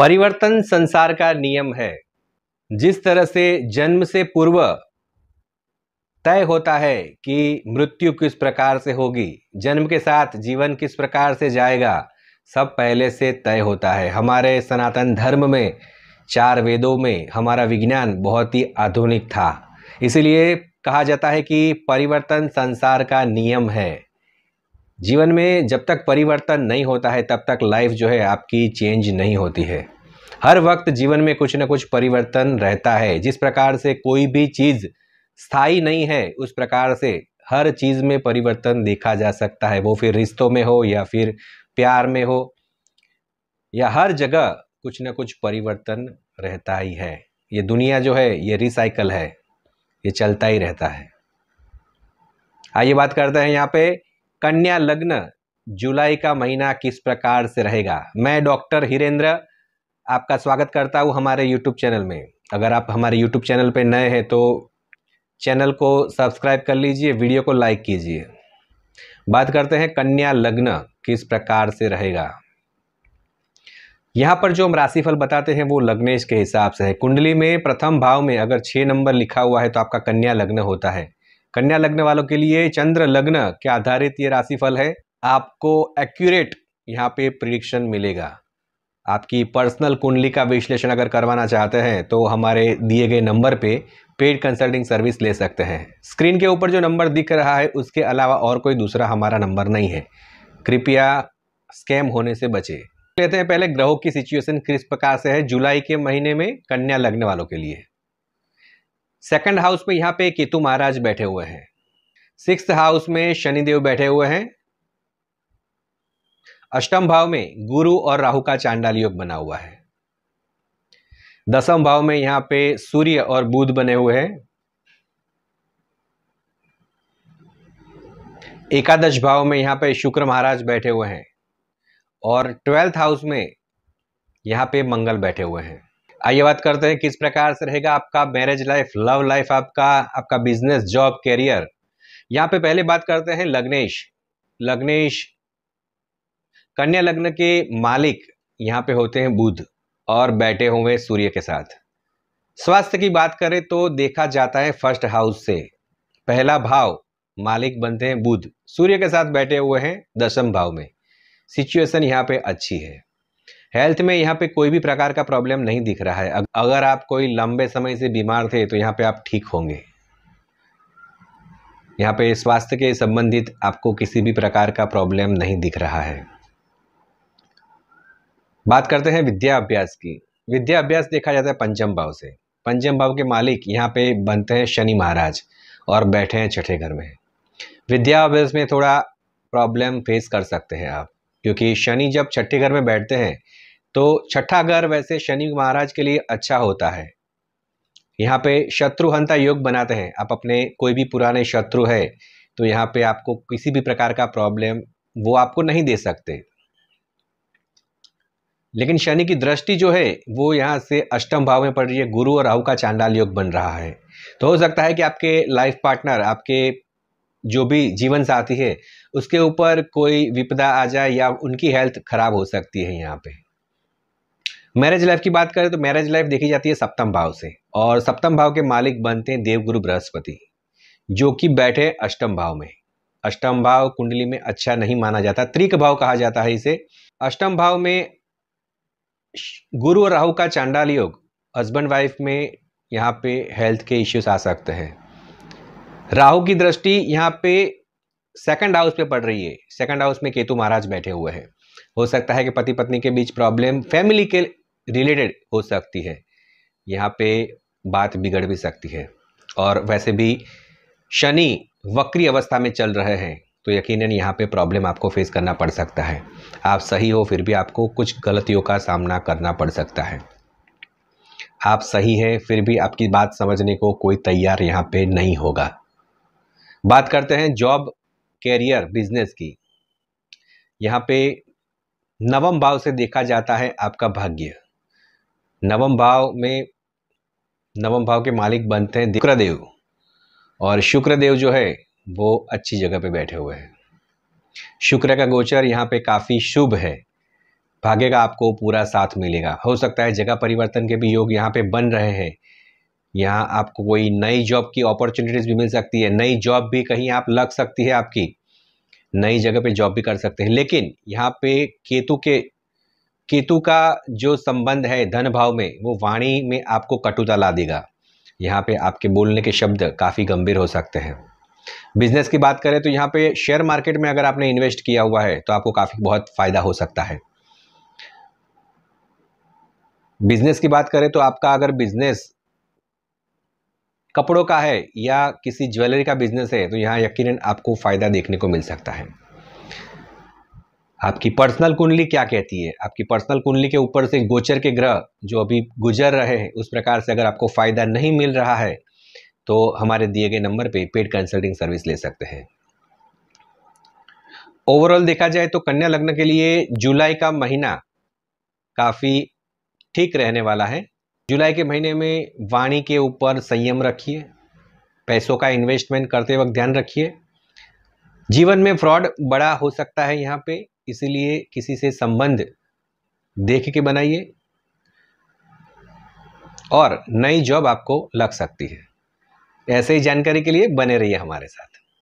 परिवर्तन संसार का नियम है जिस तरह से जन्म से पूर्व तय होता है कि मृत्यु किस प्रकार से होगी जन्म के साथ जीवन किस प्रकार से जाएगा सब पहले से तय होता है हमारे सनातन धर्म में चार वेदों में हमारा विज्ञान बहुत ही आधुनिक था इसीलिए कहा जाता है कि परिवर्तन संसार का नियम है जीवन में जब तक परिवर्तन नहीं होता है तब तक लाइफ जो है आपकी चेंज नहीं होती है हर वक्त जीवन में कुछ ना कुछ परिवर्तन रहता है जिस प्रकार से कोई भी चीज़ स्थायी नहीं है उस प्रकार से हर चीज़ में परिवर्तन देखा जा सकता है वो फिर रिश्तों में हो या फिर प्यार में हो या हर जगह कुछ ना कुछ परिवर्तन रहता ही है ये दुनिया जो है ये रिसाइकल है ये चलता ही रहता है आइए बात करते हैं यहाँ पे कन्या लग्न जुलाई का महीना किस प्रकार से रहेगा मैं डॉक्टर हिरेंद्र आपका स्वागत करता हूँ हमारे यूट्यूब चैनल में अगर आप हमारे यूट्यूब चैनल पर नए हैं तो चैनल को सब्सक्राइब कर लीजिए वीडियो को लाइक कीजिए बात करते हैं कन्या लग्न किस प्रकार से रहेगा यहाँ पर जो हम राशिफल बताते हैं वो लग्नेश के हिसाब से है कुंडली में प्रथम भाव में अगर छः नंबर लिखा हुआ है तो आपका कन्या लग्न होता है कन्या लग्न वालों के लिए चंद्र लग्न के आधारित ये राशिफल है आपको एक्यूरेट यहाँ पे प्रिडिक्शन मिलेगा आपकी पर्सनल कुंडली का विश्लेषण अगर करवाना चाहते हैं तो हमारे दिए गए नंबर पे पेड कंसल्टिंग सर्विस ले सकते हैं स्क्रीन के ऊपर जो नंबर दिख रहा है उसके अलावा और कोई दूसरा हमारा नंबर नहीं है कृपया स्कैम होने से बचे लेते हैं पहले ग्रहों की सिचुएशन किस प्रकार से है जुलाई के महीने में कन्या लगने वालों के लिए सेकंड हाउस में यहाँ पे केतु महाराज बैठे हुए हैं सिक्स हाउस में शनिदेव बैठे हुए हैं अष्टम भाव में गुरु और राहु का चांडाल योग बना हुआ है दसम भाव में यहाँ पे सूर्य और बुध बने हुए हैं एकादश भाव में यहाँ पे शुक्र महाराज बैठे हुए हैं और ट्वेल्थ हाउस में यहाँ पे मंगल बैठे हुए हैं आइए बात करते हैं किस प्रकार से रहेगा आपका मैरिज लाइफ लव लाइफ आपका आपका बिजनेस जॉब कैरियर यहाँ पे पहले बात करते हैं लग्नेश लग्नेश कन्या लग्न के मालिक यहाँ पे होते हैं बुध और बैठे हुए सूर्य के साथ स्वास्थ्य की बात करें तो देखा जाता है फर्स्ट हाउस से पहला भाव मालिक बनते हैं बुध सूर्य के साथ बैठे हुए हैं दशम भाव में सिचुएशन यहाँ पे अच्छी है हेल्थ में यहाँ पे कोई भी प्रकार का प्रॉब्लम नहीं दिख रहा है अगर आप कोई लंबे समय से बीमार थे तो यहाँ पे आप ठीक होंगे यहाँ पे स्वास्थ्य के संबंधित आपको किसी भी प्रकार का प्रॉब्लम नहीं दिख रहा है बात करते हैं विद्या अभ्यास की विद्या अभ्यास देखा जाता है पंचम भाव से पंचम भाव के मालिक यहाँ पे बनते हैं शनि महाराज और बैठे हैं छठे घर में विद्या अभ्यास में थोड़ा प्रॉब्लम फेस कर सकते हैं आप क्योंकि शनि जब छठे घर में बैठते हैं तो छठा घर वैसे शनि महाराज के लिए अच्छा होता है यहाँ पे शत्रुहंता योग बनाते हैं आप अपने कोई भी पुराने शत्रु है तो यहाँ पे आपको किसी भी प्रकार का प्रॉब्लम वो आपको नहीं दे सकते लेकिन शनि की दृष्टि जो है वो यहाँ से अष्टम भाव में पड़ रही है गुरु और राहु का चांडाल योग बन रहा है तो हो सकता है कि आपके लाइफ पार्टनर आपके जो भी जीवन साथी है उसके ऊपर कोई विपदा आ जाए या उनकी हेल्थ खराब हो सकती है यहाँ पे मैरिज लाइफ की बात करें तो मैरिज लाइफ देखी जाती है सप्तम भाव से और सप्तम भाव के मालिक बनते हैं देवगुरु बृहस्पति जो कि बैठे अष्टम भाव में अष्टम भाव कुंडली में अच्छा नहीं माना जाता त्रिक भाव कहा जाता है इसे अष्टम भाव में गुरु और राहु का चांडाल योग हस्बैंड वाइफ में यहाँ पे हेल्थ के इश्यूज आ सकते हैं राहु की दृष्टि यहाँ पे सेकंड हाउस पे पड़ रही है सेकंड हाउस में केतु महाराज बैठे हुए हैं हो सकता है कि पति पत्नी के बीच प्रॉब्लम फैमिली के रिलेटेड हो सकती है यहाँ पे बात बिगड़ भी सकती है और वैसे भी शनि वक्री अवस्था में चल रहे हैं तो यकीनन यहाँ पे प्रॉब्लम आपको फेस करना पड़ सकता है आप सही हो फिर भी आपको कुछ गलतियों का सामना करना पड़ सकता है आप सही हैं फिर भी आपकी बात समझने को कोई तैयार यहाँ पे नहीं होगा बात करते हैं जॉब कैरियर बिजनेस की यहाँ पे नवम भाव से देखा जाता है आपका भाग्य नवम भाव में नवम भाव के मालिक बनते हैं शुक्रदेव और शुक्रदेव जो है वो अच्छी जगह पे बैठे हुए हैं शुक्र का गोचर यहाँ पे काफ़ी शुभ है भाग्य का आपको पूरा साथ मिलेगा हो सकता है जगह परिवर्तन के भी योग यहाँ पे बन रहे हैं यहाँ आपको कोई नई जॉब की अपॉर्चुनिटीज़ भी मिल सकती है नई जॉब भी कहीं आप लग सकती है आपकी नई जगह पे जॉब भी कर सकते हैं लेकिन यहाँ पे केतु के केतु का जो संबंध है धन भाव में वो वाणी में आपको कटुता ला देगा यहाँ पे आपके बोलने के शब्द काफ़ी गंभीर हो सकते हैं बिजनेस की बात करें तो यहाँ पे शेयर मार्केट में अगर आपने इन्वेस्ट किया हुआ है तो आपको काफ़ी बहुत फ़ायदा हो सकता है बिजनेस की बात करें तो आपका अगर बिजनेस कपड़ों का है या किसी ज्वेलरी का बिजनेस है तो यहाँ यकीनन आपको फ़ायदा देखने को मिल सकता है आपकी पर्सनल कुंडली क्या कहती है आपकी पर्सनल कुंडली के ऊपर से गोचर के ग्रह जो अभी गुजर रहे हैं उस प्रकार से अगर आपको फ़ायदा नहीं मिल रहा है तो हमारे दिए गए नंबर पे पेड कंसल्टिंग सर्विस ले सकते हैं ओवरऑल देखा जाए तो कन्या लग्न के लिए जुलाई का महीना काफ़ी ठीक रहने वाला है जुलाई के महीने में वाणी के ऊपर संयम रखिए पैसों का इन्वेस्टमेंट करते वक्त ध्यान रखिए जीवन में फ्रॉड बड़ा हो सकता है यहाँ पे इसीलिए किसी से संबंध देख के बनाइए और नई जॉब आपको लग सकती है ऐसे ही जानकारी के लिए बने रहिए हमारे साथ